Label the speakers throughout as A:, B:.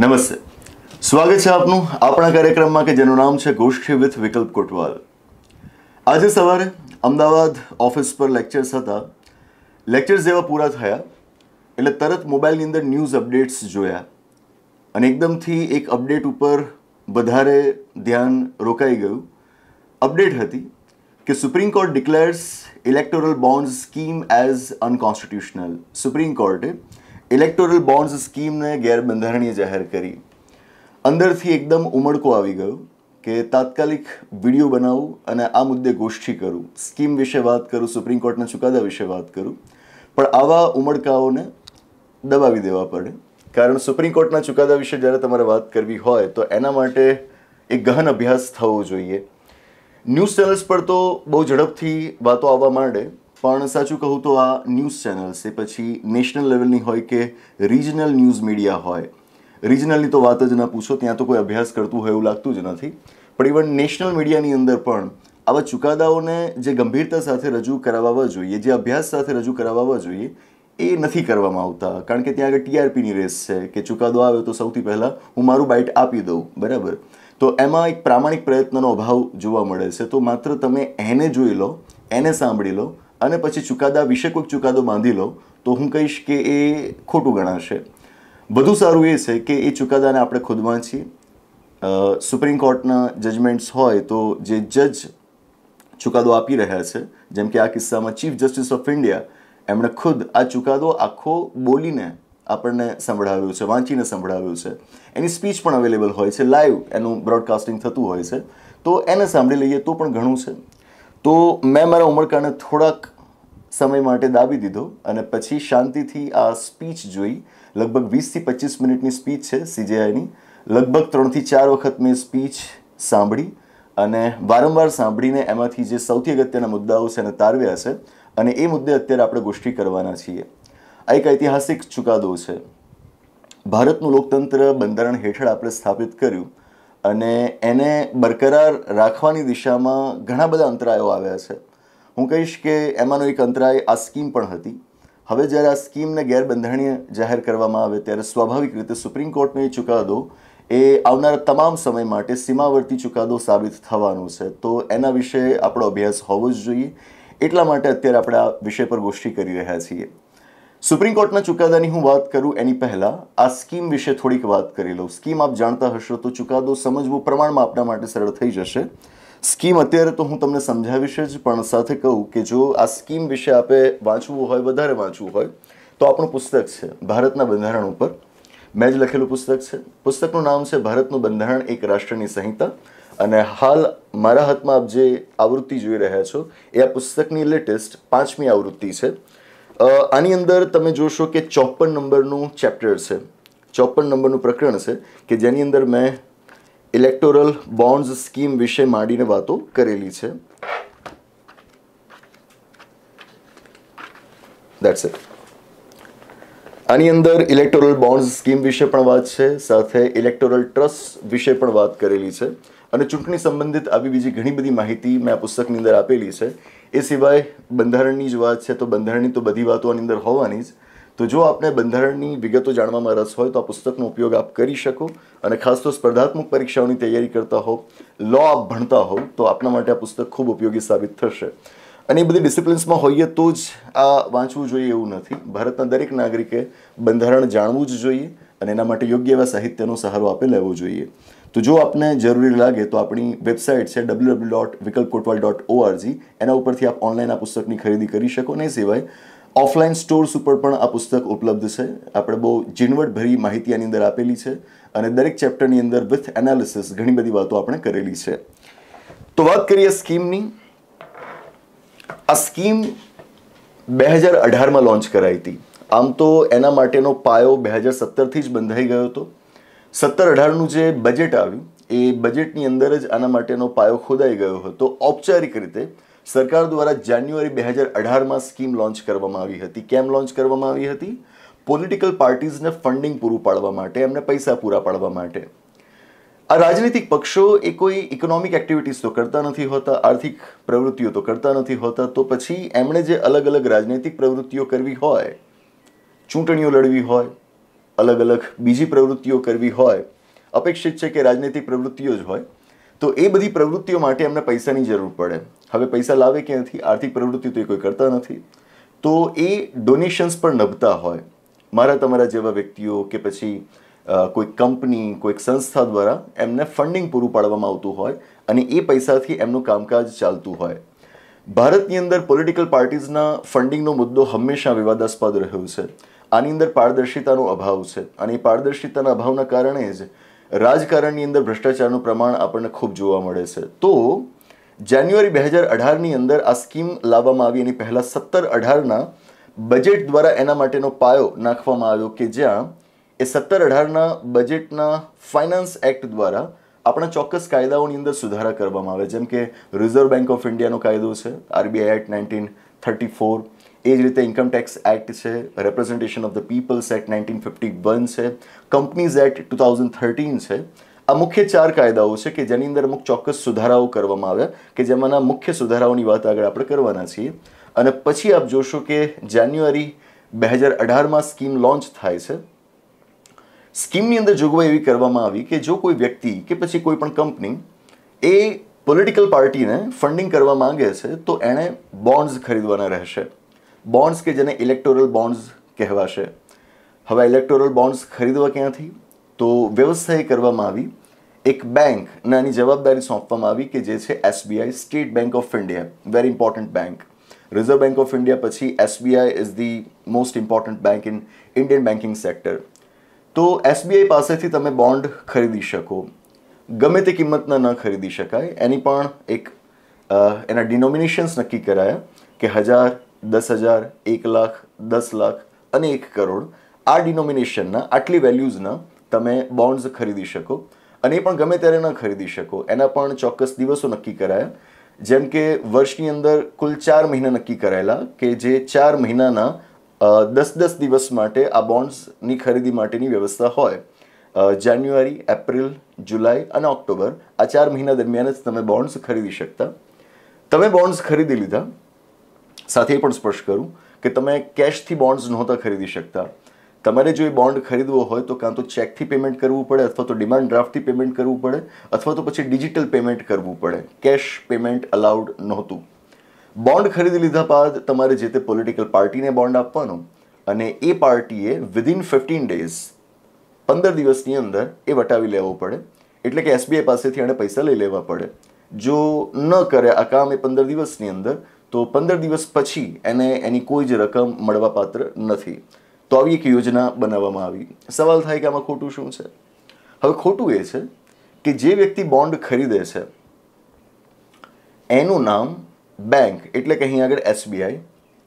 A: नमस्ते स्वागत है आपू अपना कार्यक्रम में जेन नाम है गोष्ठी विथ विकल्प कोटवाल आज सवार अमदावाद ऑफिस पर लैक्चर्स था लैक्चर्स जेवा पूरा थे तरत मोबाइल अंदर न्यूज अपडेट्स जो एकदम थी एक अपडेट पर बधारे ध्यान रोकाई गयु अपडेट थी कि supreme court declares electoral bond scheme as unconstitutional supreme कोर्टे ઇલેક્ટોરલ બોન્ડ્સ સ્કીમને ગેરબંધારણીય જાહેર કરી અંદરથી એકદમ ઉમળકો આવી ગયો કે તાત્કાલિક વિડીયો બનાવું અને આ મુદ્દે ગોષ્ઠી કરું સ્કીમ વિશે વાત કરું સુપ્રીમ કોર્ટના ચુકાદા વિશે વાત કરું પણ આવા ઉમળકાઓને દબાવી દેવા પડે કારણ સુપ્રીમ કોર્ટના ચુકાદા વિશે જ્યારે તમારે વાત કરવી હોય તો એના માટે એક ગહન અભ્યાસ થવો જોઈએ ન્યૂઝ ચેનલ્સ પર તો બહુ ઝડપથી વાતો આવવા માંડે પણ સાચું કહું તો આ ન્યૂઝ ચેનલ્સ એ પછી નેશનલ લેવલની હોય કે રિજનલ ન્યૂઝ મીડિયા હોય રિજનલની તો વાત જ ના પૂછો ત્યાં તો કોઈ અભ્યાસ કરતું હોય એવું લાગતું જ નથી પણ ઇવન નેશનલ મીડિયાની અંદર પણ આવા ચુકાદાઓને જે ગંભીરતા સાથે રજૂ કરાવવા જોઈએ જે અભ્યાસ સાથે રજૂ કરાવવા જોઈએ એ નથી કરવામાં આવતા કારણ કે ત્યાં આગળ ટીઆરપીની રેસ છે કે ચુકાદો આવે તો સૌથી પહેલાં હું મારું બાઇટ આપી દઉં બરાબર તો એમાં એક પ્રામાણિક પ્રયત્નનો અભાવ જોવા મળે છે તો માત્ર તમે એને જોઈ લો એને સાંભળી લો અને પછી ચુકાદા વિશે કોઈક ચુકાદો બાંધી લો તો હું કહીશ કે એ ખોટું ગણાશે વધુ સારું એ છે કે એ ચુકાદાને આપણે ખુદ વાંચીએ સુપ્રીમ કોર્ટના જજમેન્ટ્સ હોય તો જે જજ ચુકાદો આપી રહ્યા છે જેમ કે આ કિસ્સામાં ચીફ જસ્ટિસ ઓફ ઇન્ડિયા એમણે ખુદ આ ચુકાદો આખો બોલીને આપણને સંભળાવ્યો છે વાંચીને સંભળાવ્યો છે એની સ્પીચ પણ અવેલેબલ હોય છે લાઈવ એનું બ્રોડકાસ્ટિંગ થતું હોય છે તો એને સાંભળી લઈએ તો પણ ઘણું છે તો મેં મારા ઉમરકાને થોડાક સમય માટે દાબી દીધો અને પછી શાંતિથી આ સ્પીચ જોઈ લગભગ વીસથી પચીસ મિનિટની સ્પીચ છે સીજેઆઈની લગભગ ત્રણથી ચાર વખત મેં સ્પીચ સાંભળી અને વારંવાર સાંભળીને એમાંથી જે સૌથી અગત્યના મુદ્દાઓ છે એને તારવ્યા છે અને એ મુદ્દે અત્યારે આપણે ગોષ્ઠી કરવાના છીએ આ એક ઐતિહાસિક ચુકાદો છે ભારતનું લોકતંત્ર બંધારણ હેઠળ આપણે સ્થાપિત કર્યું અને એને બરકરાર રાખવાની દિશામાં ઘણા બધા અંતરાયો આવ્યા છે હું કહીશ કે એમાંનો એક અંતરાય આ સ્કીમ પણ હતી હવે જ્યારે આ સ્કીમને ગેરબંધારણીય જાહેર કરવામાં આવે ત્યારે સ્વાભાવિક રીતે સુપ્રીમ કોર્ટનો એ ચુકાદો એ આવનારા તમામ સમય માટે સીમાવર્તી ચુકાદો સાબિત થવાનો છે તો એના વિશે આપણો અભ્યાસ હોવો જ જોઈએ એટલા માટે અત્યારે આપણે આ વિષય પર ગોષ્ઠી કરી રહ્યા છીએ સુપ્રીમ કોર્ટના ચુકાદાની હું વાત કરું એની પહેલાં આ સ્કીમ વિશે થોડીક વાત કરી લઉં સ્કીમ આપ જાણતા હશો તો ચુકાદો સમજવું પ્રમાણમાં આપના માટે સરળ થઈ જશે સ્કીમ અત્યારે તો હું તમને સમજાવીશ જ પણ સાથે કહું કે જો આ સ્કીમ વિશે આપે વાંચવું હોય વધારે વાંચવું હોય તો આપણું પુસ્તક છે ભારતના બંધારણ ઉપર મેં જ લખેલું પુસ્તક છે પુસ્તકનું નામ છે ભારતનું બંધારણ એક રાષ્ટ્રની સંહિતા અને હાલ મારા હાથમાં આપ જે આવૃત્તિ જોઈ રહ્યા છો એ આ પુસ્તકની લેટેસ્ટ પાંચમી આવૃત્તિ છે આની અંદર તમે જોશો કે ચોપન નંબરનું ચેપ્ટર છે ચોપન નંબરનું પ્રકરણ છે કે જેની અંદર મેં ઇલેક્ટોરલ બોન્ડ્સ સ્કીમ વિશે માંડીને વાતો કરેલી છે દેટ્સ ઇટ આની અંદર ઇલેક્ટોરલ બોન્ડ સ્કીમ વિશે પણ વાત છે સાથે ઇલેક્ટોરલ ટ્રસ્ટ વિશે પણ વાત કરેલી છે અને ચૂંટણી સંબંધિત આવી બીજી ઘણી બધી માહિતી મેં આ પુસ્તકની અંદર આપેલી છે એ સિવાય બંધારણની જ વાત છે તો બંધારણની તો બધી વાતો આની અંદર હોવાની જ તો જો આપને બંધારણની વિગતો જાણવામાં રસ હોય તો આ પુસ્તકનો ઉપયોગ આપ કરી શકો અને ખાસ તો સ્પર્ધાત્મક પરીક્ષાઓની તૈયારી કરતા હો લો આપ ભણતા હો તો આપના માટે આ પુસ્તક ખૂબ ઉપયોગી સાબિત થશે અને એ બધી ડિસિપ્લિન્સમાં હોઈએ તો જ આ વાંચવું જોઈએ એવું નથી ભારતના દરેક નાગરિકે બંધારણ જાણવું જ જોઈએ અને એના માટે યોગ્ય એવા સાહિત્યનો સહારો આપે લેવો જોઈએ તો જો આપને જરૂરી લાગે તો આપણી વેબસાઇટ છે ડબલ્યુ ડબલ્યુ ડોટ વિકલ્પ કોટવાલ ડોટ ઓઆરજી એના ઉપરથી આપ ઓનલાઈન આ પુસ્તકની ખરીદી કરી શકો ને સિવાય ઓફલાઈન સ્ટોર્સ ઉપર પણ આ પુસ્તક ઉપલબ્ધ છે આપણે બહુ ઝીણવટભરી માહિતી આની અંદર આપેલી છે અને દરેક ચેપ્ટરની અંદર વિથ એનાલિસિસ ઘણી બધી વાતો આપણે કરેલી છે તો વાત કરીએ સ્કીમની આ સ્કીમ બે હજાર અઢારમાં લોન્ચ કરાઈ હતી આમ તો એના માટેનો પાયો બે હજાર સત્તરથી જ બંધાઈ ગયો હતો સત્તર અઢારનું જે બજેટ આવ્યું એ બજેટની અંદર જ આના માટેનો પાયો ખોદાઈ ગયો હતો ઔપચારિક રીતે સરકાર દ્વારા જાન્યુઆરી બે હજાર અઢારમાં સ્કીમ લોન્ચ કરવામાં આવી હતી કેમ લોન્ચ કરવામાં આવી હતી પોલિટિકલ પાર્ટીઝને ફંડિંગ પૂરું પાડવા માટે એમને પૈસા પૂરા પાડવા માટે આ રાજનીતિક પક્ષો એ કોઈ ઇકોનોમિક એક્ટિવિટીઝ તો કરતા નથી હોતા આર્થિક પ્રવૃત્તિઓ તો કરતા નથી હોતા તો પછી એમણે જે અલગ અલગ રાજનૈતિક પ્રવૃત્તિઓ કરવી હોય ચૂંટણીઓ લડવી હોય અલગ અલગ બીજી પ્રવૃત્તિઓ કરવી હોય અપેક્ષિત છે કે રાજનૈતિક પ્રવૃત્તિઓ જ હોય તો એ બધી પ્રવૃત્તિઓ માટે એમને પૈસાની જરૂર પડે હવે પૈસા લાવે કે નથી આર્થિક પ્રવૃત્તિ તો એ કોઈ કરતા નથી તો એ ડોનેશન્સ પણ નભતા હોય મારા તમારા જેવા વ્યક્તિઓ કે પછી કોઈ કંપની કોઈક સંસ્થા દ્વારા એમને ફંડિંગ પૂરું પાડવામાં આવતું હોય અને એ પૈસાથી એમનું કામકાજ ચાલતું હોય ભારતની અંદર પોલિટિકલ પાર્ટીઝના ફંડિંગનો મુદ્દો હંમેશા વિવાદાસ્પદ રહ્યો છે આની અંદર પારદર્શિતાનો અભાવ છે અને એ પારદર્શિતાના અભાવના કારણે જ રાજકારણની અંદર ભ્રષ્ટાચારનું પ્રમાણ આપણને ખૂબ જોવા મળે છે તો જાન્યુઆરી બે હજાર અઢારની અંદર આ સ્કીમ લાવવામાં આવી એની પહેલાં સત્તર અઢારના બજેટ દ્વારા એના માટેનો પાયો નાખવામાં આવ્યો કે જ્યાં એ સત્તર અઢારના બજેટના ફાઇનાન્સ એક્ટ દ્વારા આપણા ચોક્કસ કાયદાઓની અંદર સુધારા કરવામાં આવે જેમ કે રિઝર્વ બેંક ઓફ ઇન્ડિયાનો કાયદો છે RBI act nineteen thirty four એ જ રીતે ઇન્કમ ટેક્સ એક્ટ છે representation of the people's act nineteen fifty one છે companies act two thousand thirteen છે આ મુખ્ય ચાર કાયદાઓ છે કે જેની અંદર અમુક ચોક્કસ સુધારાઓ કરવામાં આવ્યા કે જેમાંના મુખ્ય સુધારાઓની વાત આગળ આપણે કરવાના છીએ અને પછી આપ જોશો કે જાન્યુઆરી બે હજાર અઢારમાં સ્કીમ લોન્ચ થાય છે સ્કીમની અંદર જોગવાઈ એવી કરવામાં આવી કે જો કોઈ વ્યક્તિ કે પછી કોઈ પણ કંપની એ પોલિટિકલ પાર્ટીને ફંડિંગ કરવા માંગે છે તો એણે બોન્ડ્સ ખરીદવાના રહેશે બોન્ડ્સ કે જેને ઇલેક્ટોરલ બોન્ડ્સ કહેવાશે હવે ઇલેક્ટોરલ બોન્ડ્સ ખરીદવા ક્યાંથી તો વ્યવસ્થા એ કરવામાં આવી એક બેંક નાની જવાબદારી સોંપવામાં આવી કે જે છે SBI state bank of India very important bank reserve bank of India પછી SBI is the most important bank in Indian banking sector તો એસબીઆઈ પાસેથી તમે બોન્ડ ખરીદી શકો ગમે તે કિંમતના ન ખરીદી શકાય એની પણ એક એના ડિનોમિનેશન્સ નક્કી કરાયા કે હજાર દસ હજાર એક લાખ દસ લાખ અને એક કરોડ આ ડિનોમિનેશનના આટલી વેલ્યુઝના તમે બોન્ડ્સ ખરીદી શકો અને એ પણ ગમે ત્યારે ન ખરીદી શકો એના પણ ચોક્કસ દિવસો નક્કી કરાયા જેમ કે વર્ષની અંદર કુલ ચાર મહિના નક્કી કરાયેલા કે જે ચાર મહિનાના દસ દસ દિવસ માટે આ બોન્ડ્સની ખરીદી માટેની વ્યવસ્થા હોય જાન્યુઆરી એપ્રિલ જુલાઈ અને ઓક્ટોબર આ ચાર મહિના દરમિયાન જ તમે બોન્ડ્સ ખરીદી શકતા તમે બોન્ડ્સ ખરીદી લીધા સાથે પણ સ્પર્શ કરું કે તમે કેશથી બોન્ડ્સ નહોતા ખરીદી શકતા તમારે જો એ બોન્ડ ખરીદવો હોય તો કાં તો ચેકથી પેમેન્ટ કરવું પડે અથવા તો ડિમાન્ડ ડ્રાફ્ટથી પેમેન્ટ કરવું પડે અથવા તો પછી ડિજિટલ પેમેન્ટ કરવું પડે કેશ પેમેન્ટ અલાઉડ નહોતું બોન્ડ ખરીદી લીધા બાદ તમારે જે તે પોલિટિકલ પાર્ટીને બોન્ડ આપવાનો અને એ પાર્ટીએ વિધિન ફિફ્ટીન ડેઝ પંદર દિવસની અંદર એ વટાવી લેવો પડે એટલે કે એસબીઆઈ પાસેથી એણે પૈસા લઈ લેવા પડે જો ન કરે આ કામ એ પંદર દિવસની અંદર તો પંદર દિવસ પછી એને એની કોઈ જ રકમ મળવાપાત્ર નથી તો આવી એક યોજના બનાવવામાં આવી સવાલ થાય કે આમાં ખોટું શું છે હવે ખોટું એ છે કે જે વ્યક્તિ બોન્ડ ખરીદે છે એનું નામ બેંક એટલે કે અહીં આગળ એસબીઆઈ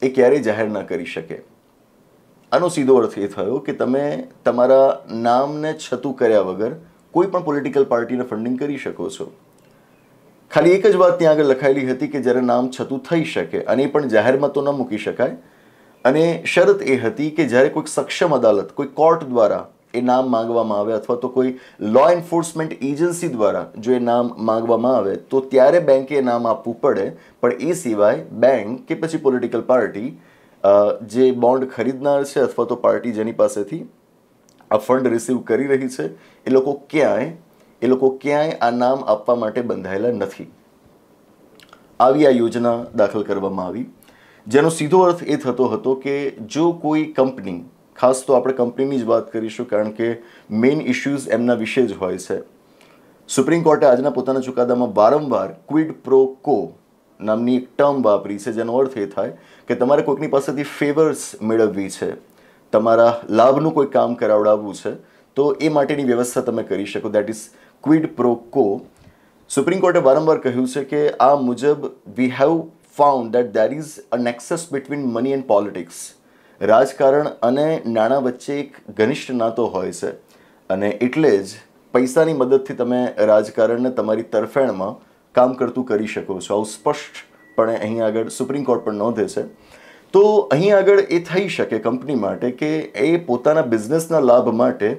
A: એ ક્યારેય જાહેર ના કરી શકે આનો સીધો અર્થ એ થયો કે તમે તમારા નામને છતું કર્યા વગર કોઈ પણ પોલિટિકલ પાર્ટીને ફંડિંગ કરી શકો છો ખાલી એક જ વાત ત્યાં આગળ લખાયેલી હતી કે જ્યારે નામ છતું થઈ શકે અને એ પણ જાહેરમાં તો ન મૂકી શકાય અને શરત એ હતી કે જ્યારે કોઈક સક્ષમ અદાલત કોઈ કોર્ટ દ્વારા એ નામ માગવામાં આવે અથવા તો કોઈ લો એન્ફોર્સમેન્ટ એજન્સી દ્વારા જો એ નામ માગવામાં આવે તો ત્યારે બેંકે એ નામ આપવું પડે પણ એ સિવાય બેંક કે પછી પોલિટિકલ પાર્ટી જે બોન્ડ ખરીદનાર છે અથવા તો પાર્ટી જેની પાસેથી આ ફંડ રિસીવ કરી રહી છે એ લોકો ક્યાંય એ લોકો ક્યાંય આ નામ આપવા માટે બંધાયેલા નથી આવી આ યોજના દાખલ કરવામાં આવી જેનો સીધો અર્થ એ થતો હતો કે જો કોઈ કંપની ખાસ તો આપણે કંપનીની જ વાત કરીશું કારણ કે મેઇન ઇશ્યુઝ એમના વિશે જ હોય છે સુપ્રીમ કોર્ટે આજના પોતાના ચુકાદામાં વારંવાર ક્વિડ પ્રો કો નામની એક ટર્મ વાપરી છે જેનો અર્થ એ થાય કે તમારે કોઈકની પાસેથી ફેવર્સ મેળવવી છે તમારા લાભનું કોઈ કામ કરાવડાવવું છે તો એ માટેની વ્યવસ્થા તમે કરી શકો that is quid pro quo supreme કોર્ટે વારંવાર કહ્યું છે કે આ મુજબ we have found that there is a nexus between money and politics રાજકારણ અને નાણાં વચ્ચે એક ઘનિષ્ઠ નાતો હોય છે અને એટલે જ પૈસાની મદદથી તમે રાજકારણને તમારી તરફેણમાં કામ કરતું કરી શકો છો આવું સ્પષ્ટપણે અહીં આગળ સુપ્રીમ કોર્ટ પણ નોંધે છે તો અહીં આગળ એ થઈ શકે કંપની માટે કે એ પોતાના બિઝનેસના લાભ માટે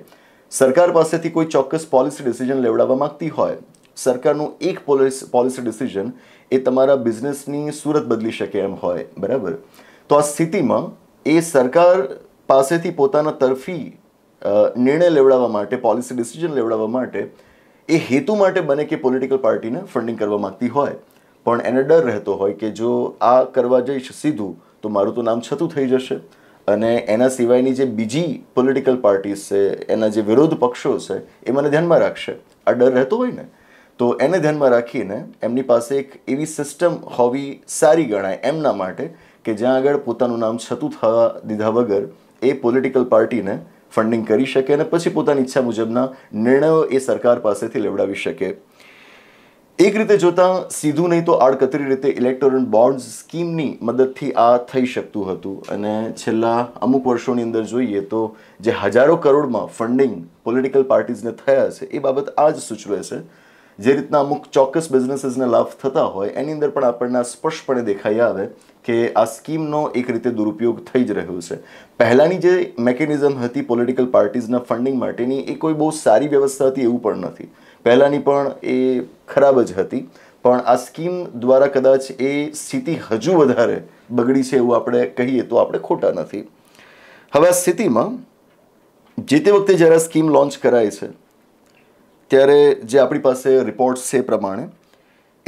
A: સરકાર પાસેથી કોઈ ચોક્કસ પોલિસી ડિસિઝન લેવડાવવા માંગતી હોય સરકારનું એક પોલિસી પોલિસી ડિસિઝન એ તમારા બિઝનેસની સુરત બદલી શકે એમ હોય બરાબર તો આ સ્થિતિમાં એ સરકાર પાસેથી પોતાના તરફી નિર્ણય લેવડાવવા માટે પોલિસી ડિસિઝન લેવડાવવા માટે એ હેતુ માટે બને કે પોલિટિકલ પાર્ટીને ફંડિંગ કરવા માગતી હોય પણ એને ડર રહેતો હોય કે જો આ કરવા જઈશ સીધું તો મારું તો નામ છતું થઈ જશે અને એના સિવાયની જે બીજી પોલિટિકલ પાર્ટીઝ છે એના જે વિરોધ પક્ષો છે એ મને ધ્યાનમાં રાખશે આ ડર રહેતો હોય ને તો એને ધ્યાનમાં રાખીને એમની પાસે એક એવી સિસ્ટમ હોવી સારી ગણાય એમના માટે કે જ્યાં આગળ પોતાનું નામ છતું થવા દીધા વગર એ પોલિટિકલ પાર્ટીને ફંડિંગ કરી શકે અને પછી પોતાની ઈચ્છા મુજબના નિર્ણયો એ સરકાર પાસેથી લેવડાવી શકે એક રીતે જોતાં સીધું નહીં તો આડકતરી રીતે ઇલેક્ટોરલ બોન્ડ સ્કીમની મદદથી આ થઈ શકતું હતું અને છેલ્લા અમુક વર્ષોની અંદર જોઈએ તો જે હજારો કરોડમાં ફંડિંગ પોલિટિકલ પાર્ટીઝને થયા છે એ બાબત આ જ સૂચવે છે જે રીતના અમુક ચોક્કસ બિઝનેસીસને લાભ થતા હોય એની અંદર પણ આપણને સ્પષ્ટપણે દેખાઈ આવે કે આ સ્કીમનો એક રીતે દુરુપયોગ થઈ જ રહ્યો છે પહેલાંની જે મેકેનિઝમ હતી પોલિટિકલ પાર્ટીઝના ફંડિંગ માટેની એ કોઈ બહુ સારી વ્યવસ્થા હતી એવું પણ નથી પહેલાંની પણ એ ખરાબ જ હતી પણ આ સ્કીમ દ્વારા કદાચ એ સ્થિતિ હજુ વધારે બગડી છે એવું આપણે કહીએ તો આપણે ખોટા નથી હવે આ સ્થિતિમાં જે તે વખતે જ્યારે સ્કીમ લોન્ચ કરાય છે ત્યારે જે આપણી પાસે રિપોર્ટ્સ છે પ્રમાણે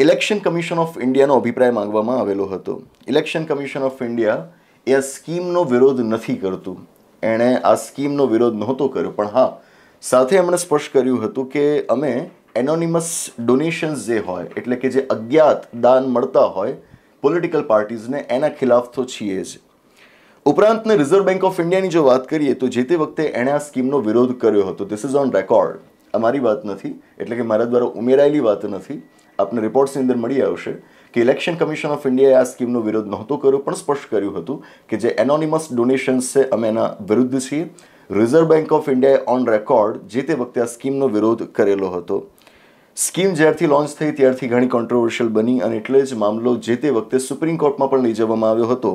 A: ઇલેક્શન કમિશન ઓફ ઇન્ડિયાનો અભિપ્રાય માંગવામાં આવેલો હતો ઇલેક્શન કમિશન ઓફ ઇન્ડિયા એ આ સ્કીમનો વિરોધ નથી કરતું એણે આ સ્કીમનો વિરોધ નહોતો કર્યો પણ હા સાથે એમણે સ્પષ્ટ કર્યું હતું કે અમે એનોનિમસ ડોનેશન્સ જે હોય એટલે કે જે અજ્ઞાત દાન મળતા હોય પોલિટિકલ પાર્ટીઝને એના ખિલાફ તો છીએ જ ઉપરાંતને રિઝર્વ બેંક ઓફ ઇન્ડિયાની જો વાત કરીએ તો જે તે વખતે એણે આ સ્કીમનો વિરોધ કર્યો હતો ધીસ ઇઝ ઓન રેકોર્ડ અમારી વાત નથી એટલે કે મારા દ્વારા ઉમેરાયેલી વાત નથી આપને રિપોર્ટ્સની અંદર મળી આવશે કે ઇલેક્શન કમિશન ઓફ ઇન્ડિયાએ આ સ્કીમનો વિરોધ નહોતો કર્યો પણ સ્પષ્ટ કર્યું હતું કે જે એનોનિમસ ડોનેશન્સ છે અમે એના વિરુદ્ધ છીએ રિઝર્વ બેન્ક ઓફ ઇન્ડિયાએ ઓન રેકોર્ડ જે તે વખતે આ સ્કીમનો વિરોધ કરેલો હતો સ્કીમ જ્યારથી લોન્ચ થઈ ત્યારથી ઘણી કોન્ટ્રોવર્શિયલ બની અને એટલે જ મામલો જે તે વખતે સુપ્રીમ કોર્ટમાં પણ લઈ જવામાં આવ્યો હતો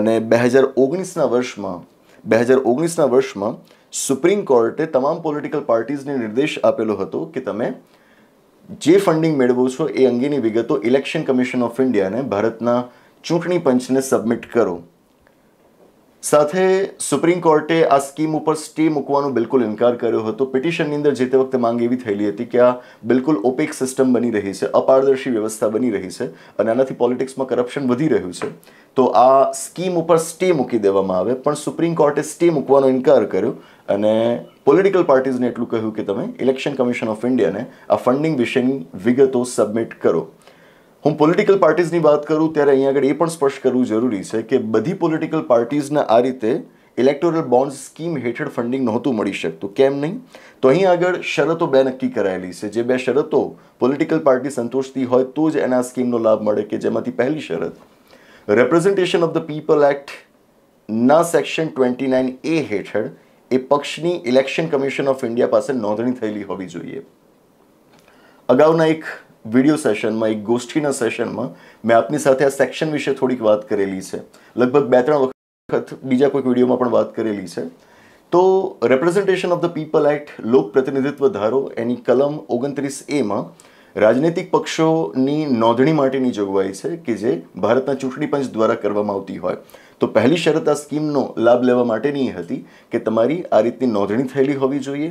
A: અને બે હજાર ઓગણીસના વર્ષમાં બે હજાર ઓગણીસના વર્ષમાં સુપ્રીમ કોર્ટે તમામ પોલિટિકલ પાર્ટીઝને નિર્દેશ આપેલો હતો કે તમે જે ફંડિંગ મેળવો છો એ અંગેની વિગતો ઇલેક્શન કમિશન ઓફ ઇન્ડિયાને ભારતના ચૂંટણી પંચને સબમિટ કરો સાથે સુપ્રીમ કોર્ટે આ સ્કીમ ઉપર સ્ટે મૂકવાનો બિલકુલ ઇનકાર કર્યો હતો પિટિશનની અંદર જે તે વખતે માંગ એવી થયેલી હતી કે આ બિલકુલ ઓપેક સિસ્ટમ બની રહી છે અપારદર્શી વ્યવસ્થા બની રહી છે અને આનાથી પોલિટિક્સમાં કરપ્શન વધી રહ્યું છે તો આ સ્કીમ ઉપર સ્ટે મૂકી દેવામાં આવે પણ સુપ્રીમ કોર્ટે સ્ટે મૂકવાનો ઇનકાર કર્યો અને પોલિટિકલ પાર્ટીઝને એટલું કહ્યું કે તમે ઇલેક્શન કમિશન ઓફ ઇન્ડિયાને આ ફંડિંગ વિશેની વિગતો સબમિટ કરો હું પોલિટિકલ પાર્ટીઝની વાત કરું ત્યારે અહીંયા આગળ એ પણ સ્પષ્ટ કરવું જરૂરી છે કે બધી પોલિટિકલ પાર્ટીઝને આ રીતે ઇલેક્ટોરલ બોન્ડ સ્કીમ હેઠળ ફંડિંગ નહોતું મળી શકતું કેમ નહીં તો અહીં આગળ શરતો બે નક્કી કરાયેલી છે જે બે શરતો પોલિટિકલ પાર્ટી સંતોષતી હોય તો જ એના સ્કીમનો લાભ મળે કે જેમાંથી પહેલી શરત representation of the people act ના સેક્શન ટ્વેન્ટી નાઇન એ હેઠળ એ પક્ષની ઇલેક્શન કમિશન ઓફ ઇન્ડિયા પાસે નોંધણી થયેલી હોવી જોઈએ અગાઉના એક વિડીયો સેશનમાં એક ગોષ્ઠીના સેશનમાં મેં આપની સાથે આ સેક્શન વિશે થોડીક વાત કરેલી છે લગભગ બે ત્રણ વખત બીજા કોઈક વિડીયોમાં પણ વાત કરેલી છે તો representation of the people act લોક પ્રતિનિધિત્વ ધારો એની કલમ ઓગણત્રીસ એમાં રાજનૈતિક પક્ષોની નોંધણી માટેની જોગવાઈ છે કે જે ભારતના ચૂંટણી પંચ દ્વારા કરવામાં આવતી હોય તો પહેલી શરત આ સ્કીમનો લાભ લેવા માટેની એ હતી કે તમારી આ રીતની નોંધણી થયેલી હોવી જોઈએ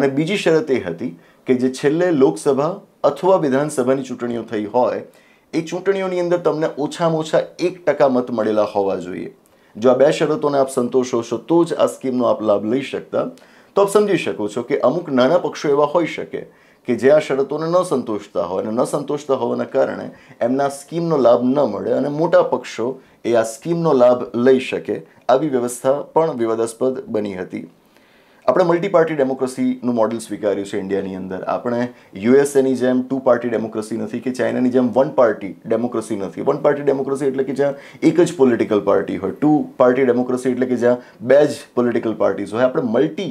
A: અને બીજી શરત એ હતી કે જે છેલ્લે લોકસભા અથવા વિધાનસભાની ચૂંટણીઓ થઈ હોય એ ચૂંટણીઓની અંદર તમને ઓછામાં ઓછા એક ટકા મત મળેલા હોવા જોઈએ જો આ બે શરતોને આપ સંતોષો છો તો જ આ સ્કીમનો આપ લાભ લઈ શકતા તો આપ સમજી શકો છો કે અમુક નાના પક્ષો એવા હોઈ શકે કે જે આ શરતોને ન સંતોષતા હોય અને ન સંતોષતા હોવાના કારણે એમના સ્કીમનો લાભ ન મળે અને મોટા પક્ષો એ આ સ્કીમનો લાભ લઈ શકે આવી વ્યવસ્થા પણ વિવાદાસ્પદ બની હતી આપણે મલ્ટી પાર્ટી ડેમોક્રેસીનું મોડલ સ્વીકાર્યું છે ઇન્ડિયાની અંદર આપણે યુએસએની જેમ ટુ પાર્ટી ડેમોક્રેસી નથી કે ચાઇનાની જેમ વન પાર્ટી ડેમોક્રેસી નથી વન પાર્ટી ડેમોક્રેસી એટલે કે જ્યાં એક જ પોલિટિકલ પાર્ટી હોય ટુ પાર્ટી ડેમોક્રેસી એટલે કે જ્યાં બે જ પોલિટિકલ પાર્ટીઝ હોય આપણે મલ્ટી